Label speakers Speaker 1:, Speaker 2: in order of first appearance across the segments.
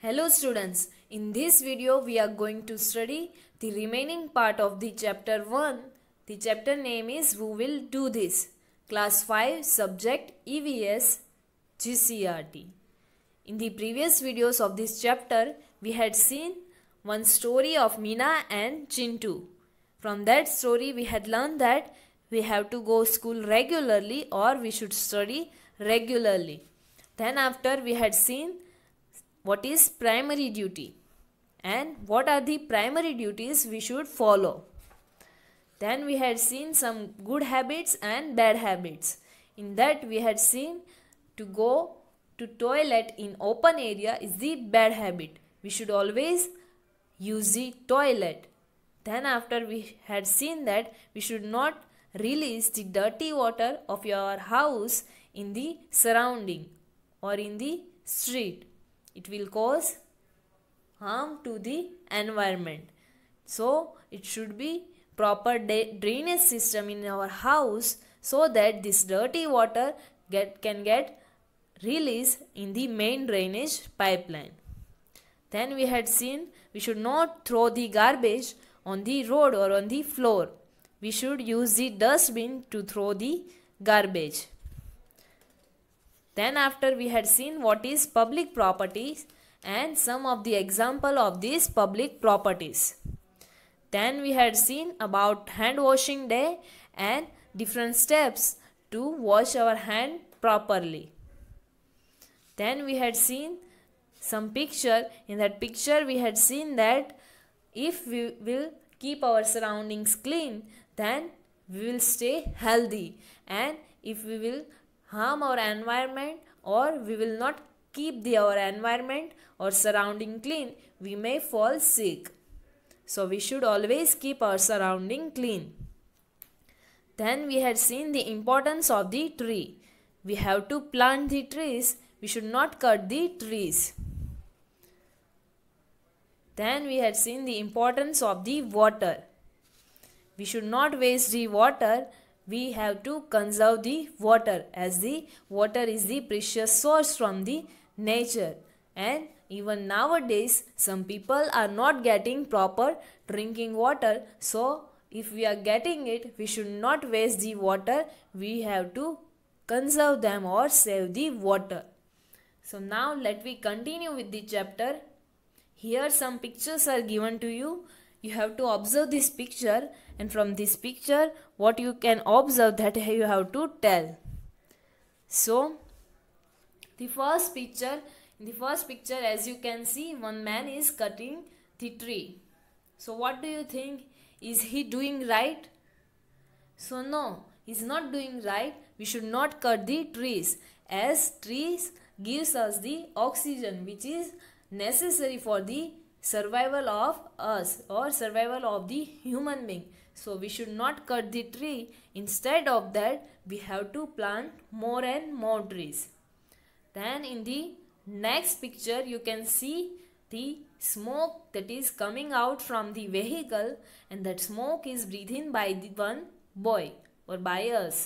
Speaker 1: Hello students, in this video we are going to study the remaining part of the chapter 1. The chapter name is Who Will Do This? Class 5 Subject EVS GCRT. In the previous videos of this chapter, we had seen one story of Mina and Chintu. From that story we had learned that we have to go school regularly or we should study regularly. Then after we had seen what is primary duty and what are the primary duties we should follow. Then we had seen some good habits and bad habits. In that we had seen to go to toilet in open area is the bad habit. We should always use the toilet. Then after we had seen that we should not release the dirty water of your house in the surrounding or in the street it will cause harm to the environment so it should be proper drainage system in our house so that this dirty water get can get released in the main drainage pipeline then we had seen we should not throw the garbage on the road or on the floor we should use the dustbin to throw the garbage then after we had seen what is public properties and some of the example of these public properties. Then we had seen about hand washing day and different steps to wash our hand properly. Then we had seen some picture. In that picture we had seen that if we will keep our surroundings clean then we will stay healthy and if we will harm our environment or we will not keep the, our environment or surrounding clean, we may fall sick. So we should always keep our surrounding clean. Then we had seen the importance of the tree. We have to plant the trees. We should not cut the trees. Then we had seen the importance of the water. We should not waste the water we have to conserve the water as the water is the precious source from the nature and even nowadays some people are not getting proper drinking water so if we are getting it we should not waste the water we have to conserve them or save the water so now let we continue with the chapter here some pictures are given to you you have to observe this picture and from this picture what you can observe that you have to tell so the first picture in the first picture as you can see one man is cutting the tree so what do you think is he doing right so no he's not doing right we should not cut the trees as trees gives us the oxygen which is necessary for the survival of us or survival of the human being so we should not cut the tree instead of that we have to plant more and more trees then in the next picture you can see the smoke that is coming out from the vehicle and that smoke is breathed in by the one boy or by us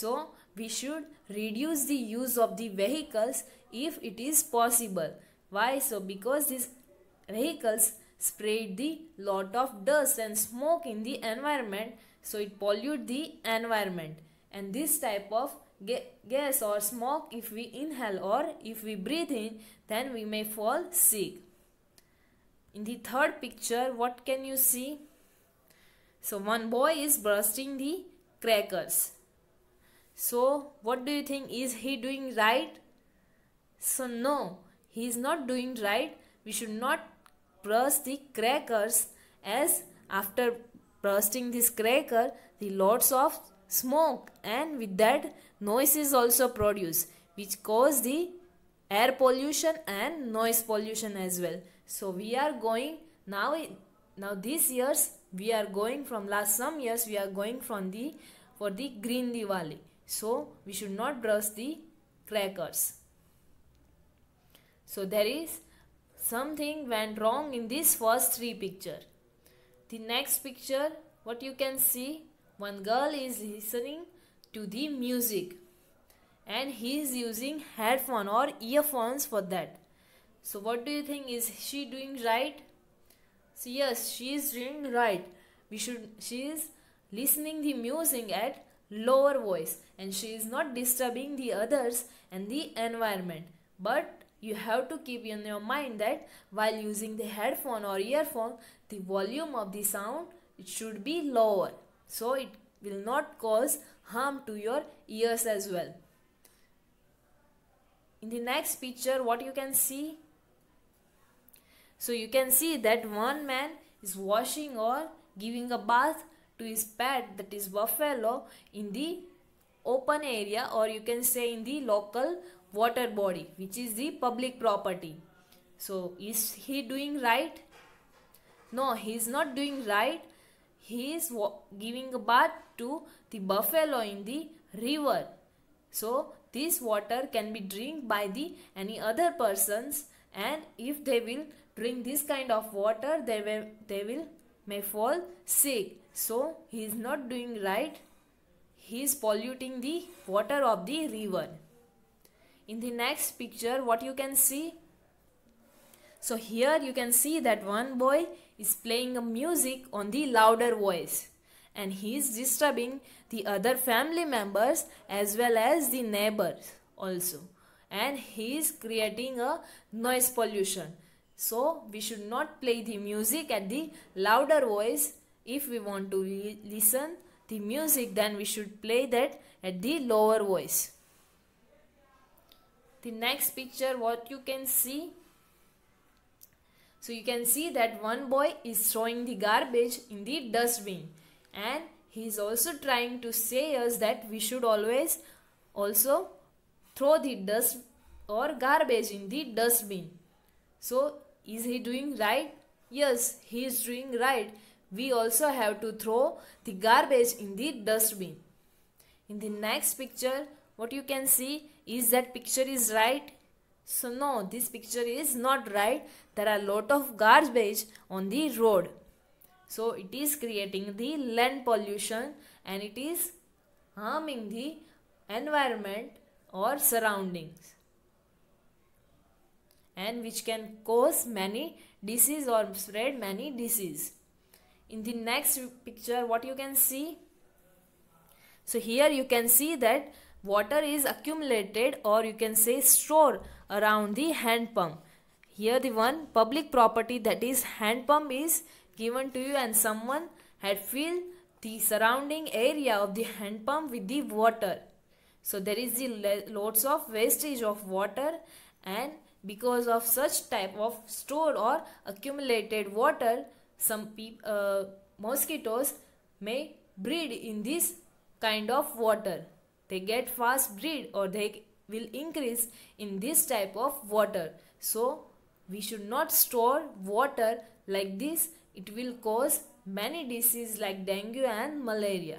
Speaker 1: so we should reduce the use of the vehicles if it is possible why so because this vehicles sprayed the lot of dust and smoke in the environment so it pollute the environment and this type of ga gas or smoke if we inhale or if we breathe in then we may fall sick in the third picture what can you see so one boy is bursting the crackers so what do you think is he doing right so no he is not doing right we should not burst the crackers as after bursting this cracker the lots of smoke and with that noise is also produced which cause the air pollution and noise pollution as well so we are going now now these years we are going from last some years we are going from the for the green diwali so we should not burst the crackers so there is something went wrong in this first three picture the next picture what you can see one girl is listening to the music and he is using headphone or earphones for that so what do you think is she doing right so yes she is doing right we should she is listening the music at lower voice and she is not disturbing the others and the environment but you have to keep in your mind that while using the headphone or earphone, the volume of the sound it should be lower. So it will not cause harm to your ears as well. In the next picture, what you can see? So you can see that one man is washing or giving a bath to his pet that is buffalo in the open area or you can say in the local water body which is the public property so is he doing right no he is not doing right he is giving a bath to the buffalo in the river so this water can be drink by the any other persons and if they will drink this kind of water they will they will may fall sick so he is not doing right he is polluting the water of the river in the next picture what you can see so here you can see that one boy is playing a music on the louder voice and he is disturbing the other family members as well as the neighbors also and he is creating a noise pollution so we should not play the music at the louder voice if we want to listen the music then we should play that at the lower voice the next picture what you can see so you can see that one boy is throwing the garbage in the dustbin and he is also trying to say us that we should always also throw the dust or garbage in the dustbin so is he doing right yes he is doing right we also have to throw the garbage in the dustbin in the next picture what you can see is that picture is right so no this picture is not right there are lot of garbage on the road so it is creating the land pollution and it is harming the environment or surroundings and which can cause many disease or spread many disease in the next picture what you can see so here you can see that water is accumulated or you can say stored around the hand pump here the one public property that is hand pump is given to you and someone had filled the surrounding area of the hand pump with the water so there is the lots of wastage of water and because of such type of stored or accumulated water some uh, mosquitoes may breed in this kind of water they get fast breed or they will increase in this type of water so we should not store water like this it will cause many diseases like dengue and malaria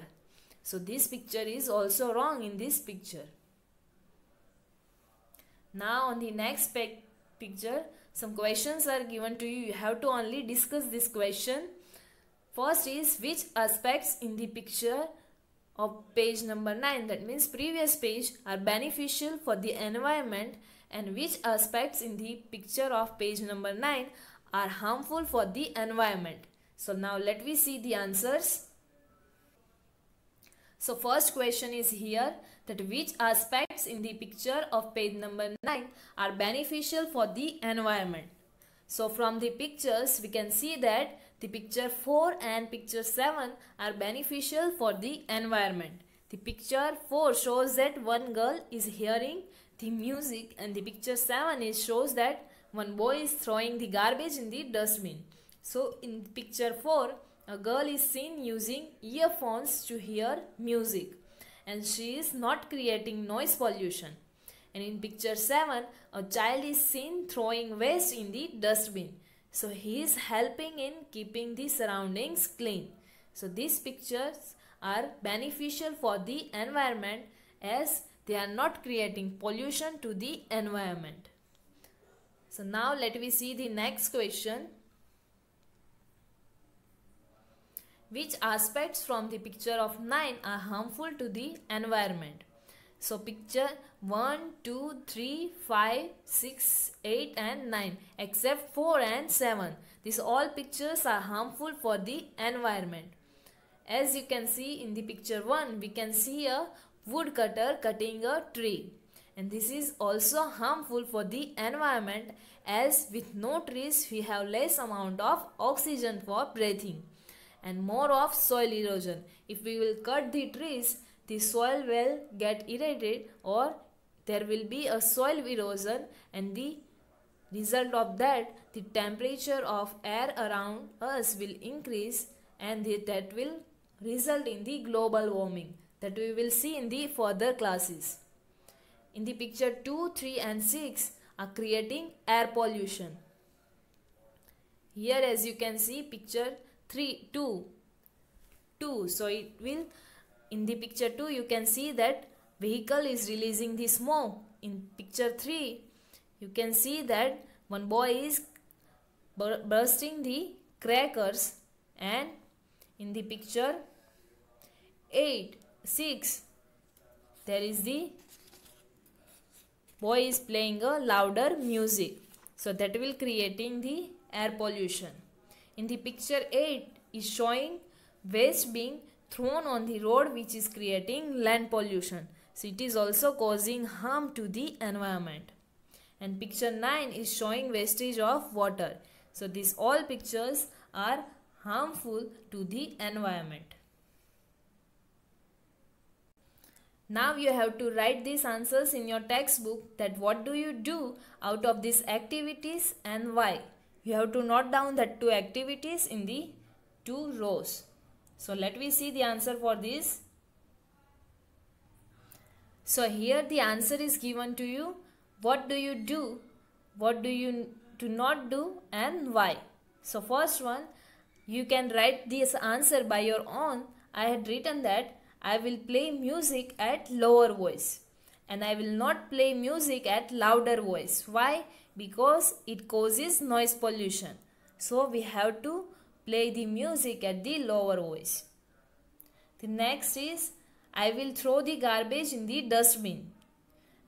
Speaker 1: so this picture is also wrong in this picture now on the next picture some questions are given to you you have to only discuss this question first is which aspects in the picture of page number 9 that means previous page are beneficial for the environment and which aspects in the picture of page number 9 are harmful for the environment. So now let me see the answers. So first question is here that which aspects in the picture of page number 9 are beneficial for the environment. So from the pictures we can see that the picture 4 and picture 7 are beneficial for the environment. The picture 4 shows that one girl is hearing the music and the picture 7 is shows that one boy is throwing the garbage in the dustbin. So in picture 4, a girl is seen using earphones to hear music and she is not creating noise pollution. And in picture 7, a child is seen throwing waste in the dustbin so he is helping in keeping the surroundings clean. So these pictures are beneficial for the environment as they are not creating pollution to the environment. So now let me see the next question. Which aspects from the picture of 9 are harmful to the environment? So picture 1, 2, 3, 5, 6, 8 and 9 except 4 and 7. These all pictures are harmful for the environment. As you can see in the picture 1, we can see a woodcutter cutting a tree. And this is also harmful for the environment as with no trees we have less amount of oxygen for breathing and more of soil erosion. If we will cut the trees, the soil will get eroded or there will be a soil erosion and the result of that the temperature of air around us will increase and that will result in the global warming that we will see in the further classes. In the picture 2, 3 and 6 are creating air pollution. Here as you can see picture 3, 2, 2 so it will in the picture 2, you can see that vehicle is releasing the smoke. In picture 3, you can see that one boy is bur bursting the crackers and in the picture 8, 6, there is the boy is playing a louder music. So that will creating the air pollution. In the picture 8 is showing waste being thrown on the road which is creating land pollution. So it is also causing harm to the environment. And picture 9 is showing wastage of water. So these all pictures are harmful to the environment. Now you have to write these answers in your textbook that what do you do out of these activities and why. You have to note down the two activities in the two rows. So let me see the answer for this. So here the answer is given to you. What do you do? What do you do not do and why? So first one, you can write this answer by your own. I had written that I will play music at lower voice and I will not play music at louder voice. Why? Because it causes noise pollution. So we have to Play the music at the lower voice. The next is I will throw the garbage in the dustbin.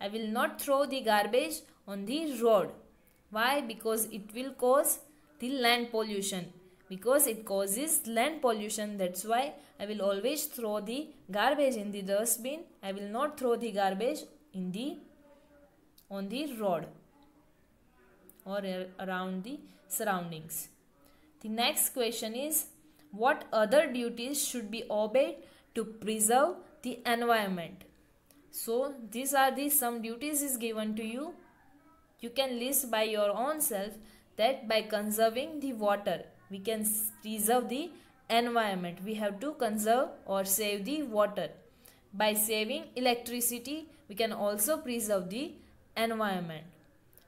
Speaker 1: I will not throw the garbage on the road. Why? Because it will cause the land pollution. Because it causes land pollution, that's why I will always throw the garbage in the dustbin. I will not throw the garbage in the on the road or around the surroundings. The next question is what other duties should be obeyed to preserve the environment? So these are the some duties is given to you. You can list by your own self that by conserving the water we can preserve the environment. We have to conserve or save the water. By saving electricity we can also preserve the environment.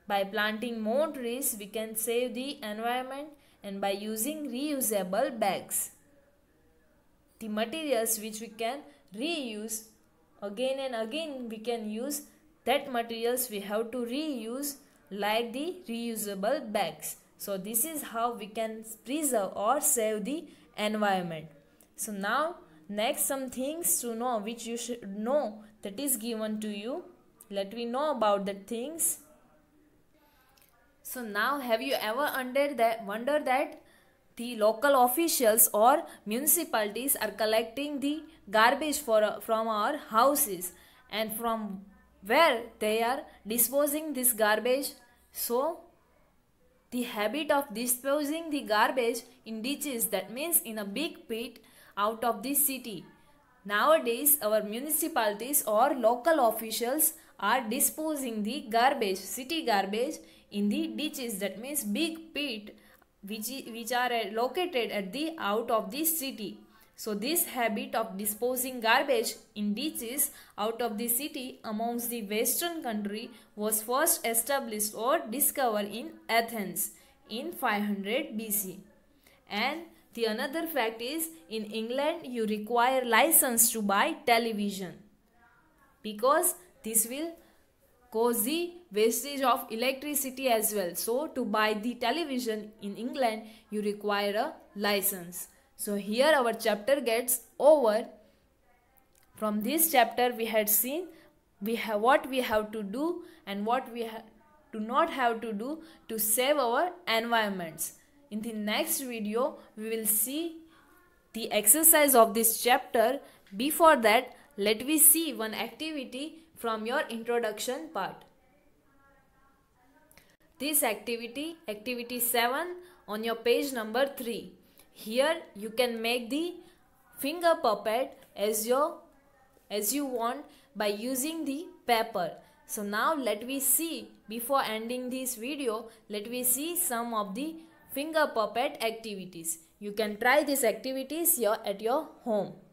Speaker 1: By planting more trees we can save the environment and by using reusable bags. The materials which we can reuse again and again we can use that materials we have to reuse like the reusable bags. So this is how we can preserve or save the environment. So now next some things to know which you should know that is given to you. Let me know about the things. So now have you ever that, wondered that the local officials or municipalities are collecting the garbage for, from our houses and from where they are disposing this garbage? So the habit of disposing the garbage in ditches that means in a big pit out of the city. Nowadays our municipalities or local officials are disposing the garbage, city garbage in the ditches that means big pit which, which are uh, located at the out of the city. So this habit of disposing garbage in ditches out of the city amongst the western country was first established or discovered in Athens in 500 BC. And the another fact is in England you require license to buy television because this will cause the wastage of electricity as well. So to buy the television in England, you require a license. So here our chapter gets over. From this chapter we had seen we have what we have to do and what we do not have to do to save our environments. In the next video we will see the exercise of this chapter. Before that let me see one activity from your introduction part this activity, activity 7 on your page number 3. Here you can make the finger puppet as your as you want by using the paper. So now let me see before ending this video let me see some of the finger puppet activities. You can try these activities here at your home.